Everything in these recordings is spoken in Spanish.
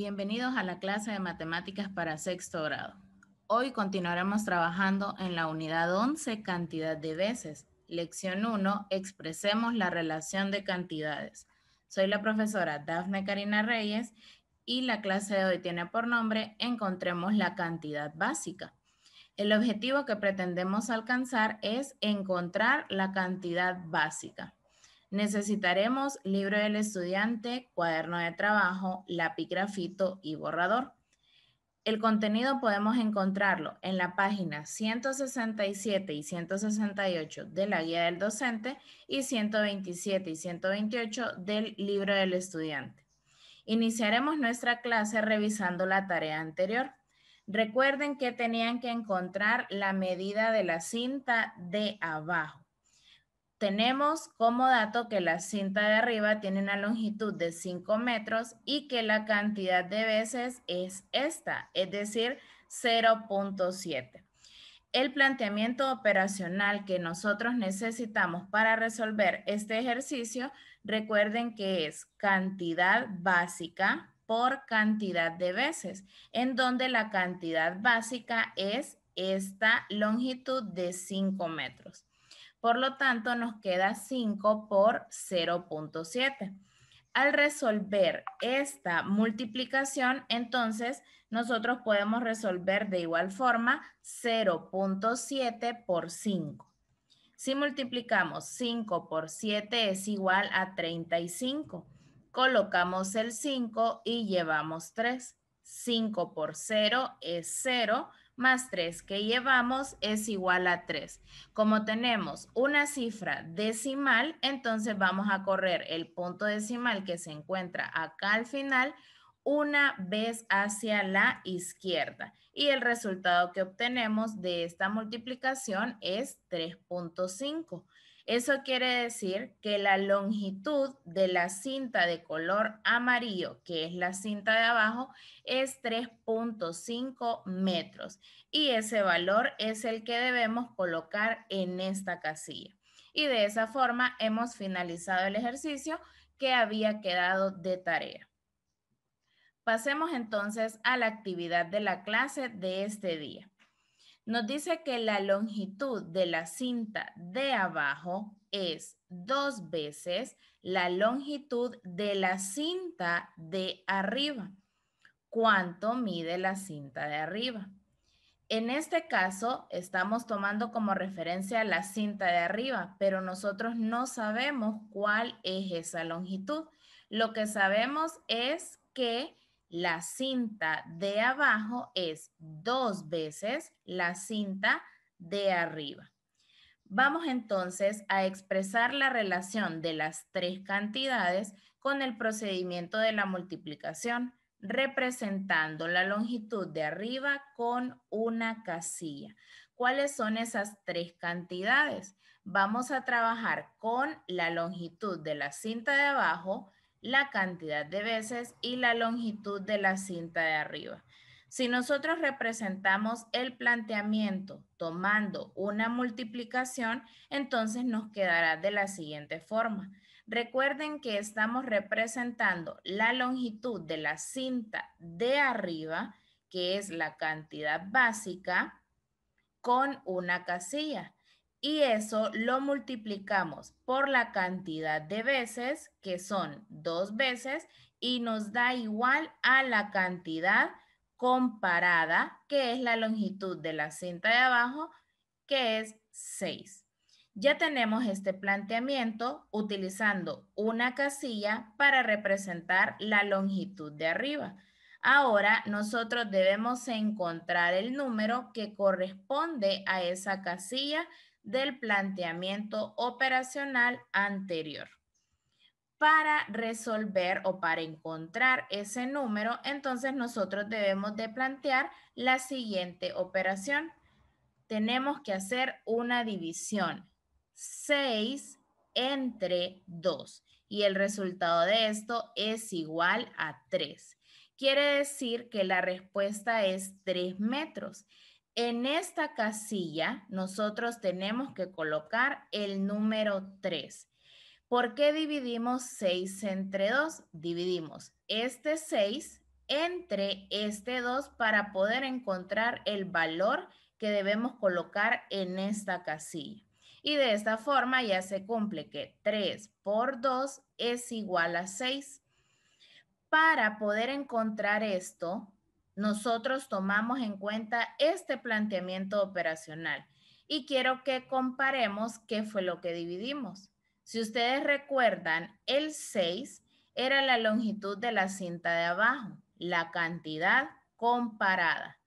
Bienvenidos a la clase de matemáticas para sexto grado. Hoy continuaremos trabajando en la unidad 11, cantidad de veces. Lección 1, expresemos la relación de cantidades. Soy la profesora Dafne Karina Reyes y la clase de hoy tiene por nombre Encontremos la cantidad básica. El objetivo que pretendemos alcanzar es encontrar la cantidad básica. Necesitaremos libro del estudiante, cuaderno de trabajo, lápiz grafito y borrador. El contenido podemos encontrarlo en la página 167 y 168 de la guía del docente y 127 y 128 del libro del estudiante. Iniciaremos nuestra clase revisando la tarea anterior. Recuerden que tenían que encontrar la medida de la cinta de abajo tenemos como dato que la cinta de arriba tiene una longitud de 5 metros y que la cantidad de veces es esta, es decir, 0.7. El planteamiento operacional que nosotros necesitamos para resolver este ejercicio, recuerden que es cantidad básica por cantidad de veces, en donde la cantidad básica es esta longitud de 5 metros. Por lo tanto, nos queda 5 por 0.7. Al resolver esta multiplicación, entonces nosotros podemos resolver de igual forma 0.7 por 5. Si multiplicamos 5 por 7 es igual a 35. Colocamos el 5 y llevamos 3. 5 por 0 es 0, más 3 que llevamos es igual a 3. Como tenemos una cifra decimal, entonces vamos a correr el punto decimal que se encuentra acá al final una vez hacia la izquierda. Y el resultado que obtenemos de esta multiplicación es 3.5. Eso quiere decir que la longitud de la cinta de color amarillo, que es la cinta de abajo, es 3.5 metros. Y ese valor es el que debemos colocar en esta casilla. Y de esa forma hemos finalizado el ejercicio que había quedado de tarea. Pasemos entonces a la actividad de la clase de este día. Nos dice que la longitud de la cinta de abajo es dos veces la longitud de la cinta de arriba. ¿Cuánto mide la cinta de arriba? En este caso, estamos tomando como referencia la cinta de arriba, pero nosotros no sabemos cuál es esa longitud. Lo que sabemos es que la cinta de abajo es dos veces la cinta de arriba. Vamos entonces a expresar la relación de las tres cantidades con el procedimiento de la multiplicación, representando la longitud de arriba con una casilla. ¿Cuáles son esas tres cantidades? Vamos a trabajar con la longitud de la cinta de abajo, la cantidad de veces y la longitud de la cinta de arriba. Si nosotros representamos el planteamiento tomando una multiplicación, entonces nos quedará de la siguiente forma. Recuerden que estamos representando la longitud de la cinta de arriba, que es la cantidad básica, con una casilla y eso lo multiplicamos por la cantidad de veces, que son dos veces, y nos da igual a la cantidad comparada, que es la longitud de la cinta de abajo, que es 6. Ya tenemos este planteamiento utilizando una casilla para representar la longitud de arriba. Ahora nosotros debemos encontrar el número que corresponde a esa casilla del planteamiento operacional anterior. Para resolver o para encontrar ese número, entonces nosotros debemos de plantear la siguiente operación. Tenemos que hacer una división. 6 entre 2 y el resultado de esto es igual a 3. Quiere decir que la respuesta es 3 metros. En esta casilla nosotros tenemos que colocar el número 3. ¿Por qué dividimos 6 entre 2? Dividimos este 6 entre este 2 para poder encontrar el valor que debemos colocar en esta casilla. Y de esta forma ya se cumple que 3 por 2 es igual a 6. Para poder encontrar esto, nosotros tomamos en cuenta este planteamiento operacional y quiero que comparemos qué fue lo que dividimos. Si ustedes recuerdan, el 6 era la longitud de la cinta de abajo, la cantidad comparada.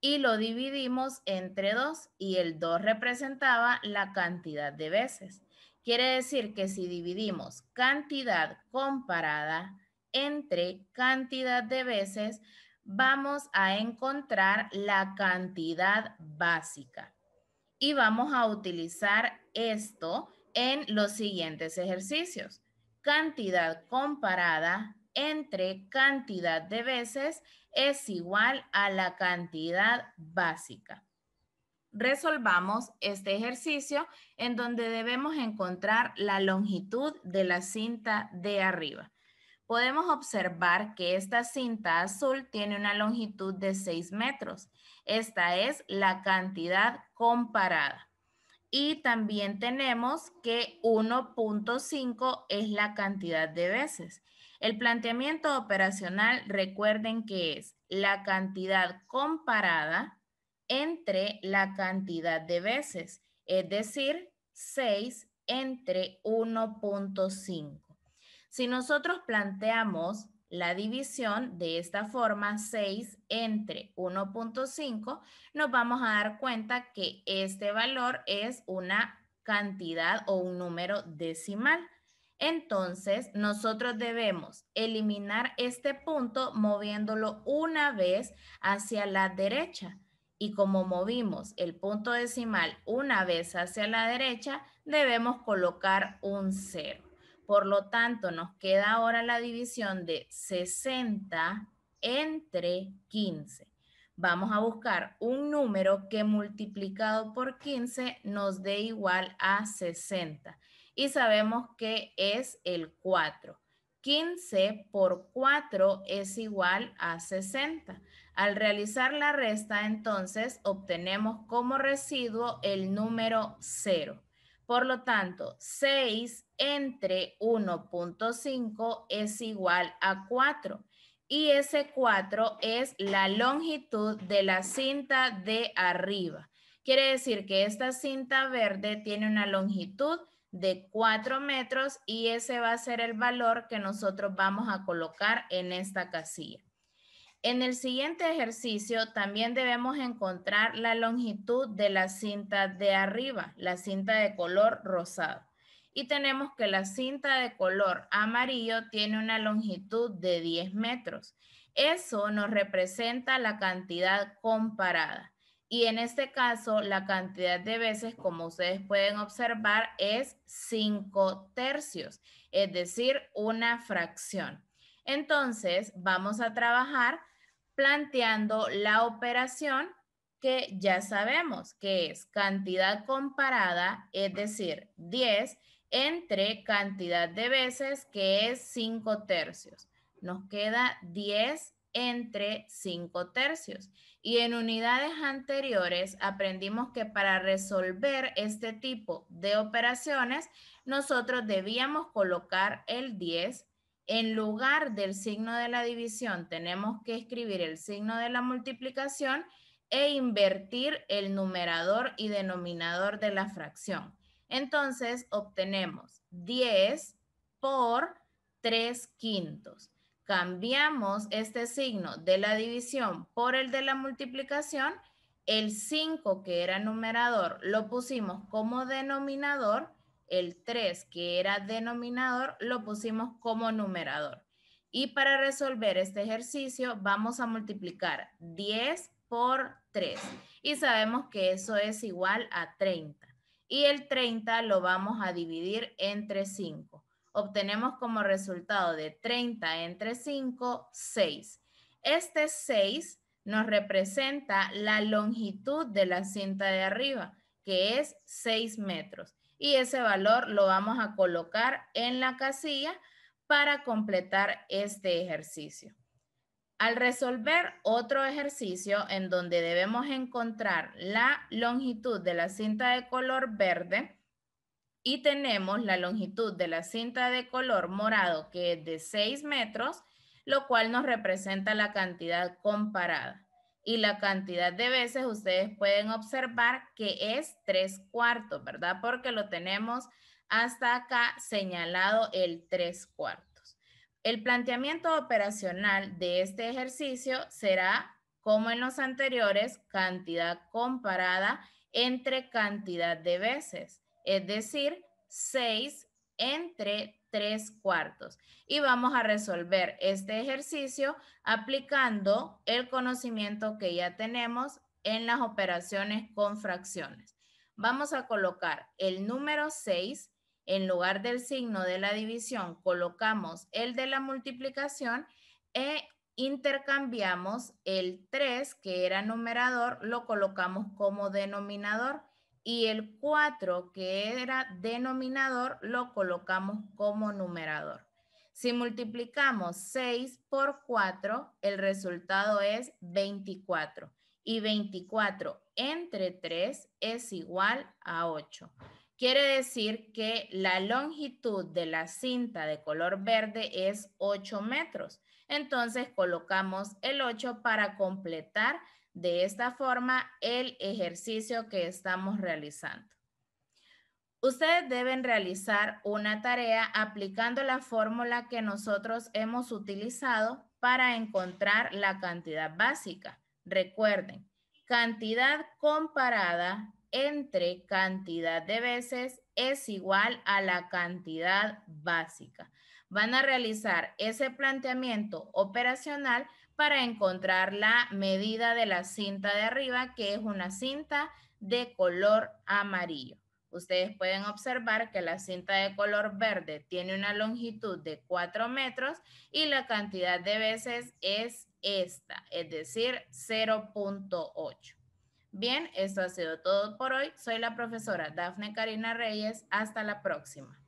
Y lo dividimos entre 2 y el 2 representaba la cantidad de veces. Quiere decir que si dividimos cantidad comparada entre cantidad de veces, vamos a encontrar la cantidad básica. Y vamos a utilizar esto en los siguientes ejercicios. Cantidad comparada entre cantidad de veces es igual a la cantidad básica. Resolvamos este ejercicio en donde debemos encontrar la longitud de la cinta de arriba podemos observar que esta cinta azul tiene una longitud de 6 metros. Esta es la cantidad comparada. Y también tenemos que 1.5 es la cantidad de veces. El planteamiento operacional, recuerden que es la cantidad comparada entre la cantidad de veces, es decir, 6 entre 1.5. Si nosotros planteamos la división de esta forma, 6 entre 1.5, nos vamos a dar cuenta que este valor es una cantidad o un número decimal. Entonces, nosotros debemos eliminar este punto moviéndolo una vez hacia la derecha. Y como movimos el punto decimal una vez hacia la derecha, debemos colocar un cero. Por lo tanto, nos queda ahora la división de 60 entre 15. Vamos a buscar un número que multiplicado por 15 nos dé igual a 60. Y sabemos que es el 4. 15 por 4 es igual a 60. Al realizar la resta, entonces, obtenemos como residuo el número 0. Por lo tanto, 6 entre 1.5 es igual a 4. Y ese 4 es la longitud de la cinta de arriba. Quiere decir que esta cinta verde tiene una longitud de 4 metros y ese va a ser el valor que nosotros vamos a colocar en esta casilla. En el siguiente ejercicio también debemos encontrar la longitud de la cinta de arriba, la cinta de color rosado. Y tenemos que la cinta de color amarillo tiene una longitud de 10 metros. Eso nos representa la cantidad comparada. Y en este caso, la cantidad de veces, como ustedes pueden observar, es 5 tercios, es decir, una fracción. Entonces, vamos a trabajar planteando la operación que ya sabemos que es cantidad comparada, es decir, 10 entre cantidad de veces que es 5 tercios. Nos queda 10 entre 5 tercios. Y en unidades anteriores aprendimos que para resolver este tipo de operaciones, nosotros debíamos colocar el 10 en lugar del signo de la división, tenemos que escribir el signo de la multiplicación e invertir el numerador y denominador de la fracción. Entonces obtenemos 10 por 3 quintos. Cambiamos este signo de la división por el de la multiplicación. El 5 que era numerador lo pusimos como denominador el 3, que era denominador, lo pusimos como numerador. Y para resolver este ejercicio vamos a multiplicar 10 por 3 y sabemos que eso es igual a 30. Y el 30 lo vamos a dividir entre 5. Obtenemos como resultado de 30 entre 5, 6. Este 6 nos representa la longitud de la cinta de arriba, que es 6 metros y ese valor lo vamos a colocar en la casilla para completar este ejercicio. Al resolver otro ejercicio en donde debemos encontrar la longitud de la cinta de color verde y tenemos la longitud de la cinta de color morado que es de 6 metros, lo cual nos representa la cantidad comparada y la cantidad de veces ustedes pueden observar que es tres cuartos, ¿verdad? Porque lo tenemos hasta acá señalado el tres cuartos. El planteamiento operacional de este ejercicio será, como en los anteriores, cantidad comparada entre cantidad de veces, es decir, 6 entre tres cuartos. Y vamos a resolver este ejercicio aplicando el conocimiento que ya tenemos en las operaciones con fracciones. Vamos a colocar el número 6 en lugar del signo de la división, colocamos el de la multiplicación e intercambiamos el 3, que era numerador, lo colocamos como denominador y el 4, que era denominador, lo colocamos como numerador. Si multiplicamos 6 por 4, el resultado es 24. Y 24 entre 3 es igual a 8. Quiere decir que la longitud de la cinta de color verde es 8 metros. Entonces colocamos el 8 para completar de esta forma el ejercicio que estamos realizando. Ustedes deben realizar una tarea aplicando la fórmula que nosotros hemos utilizado para encontrar la cantidad básica. Recuerden, cantidad comparada entre cantidad de veces es igual a la cantidad básica. Van a realizar ese planteamiento operacional para encontrar la medida de la cinta de arriba, que es una cinta de color amarillo. Ustedes pueden observar que la cinta de color verde tiene una longitud de 4 metros y la cantidad de veces es esta, es decir, 0.8. Bien, esto ha sido todo por hoy. Soy la profesora Dafne Karina Reyes. Hasta la próxima.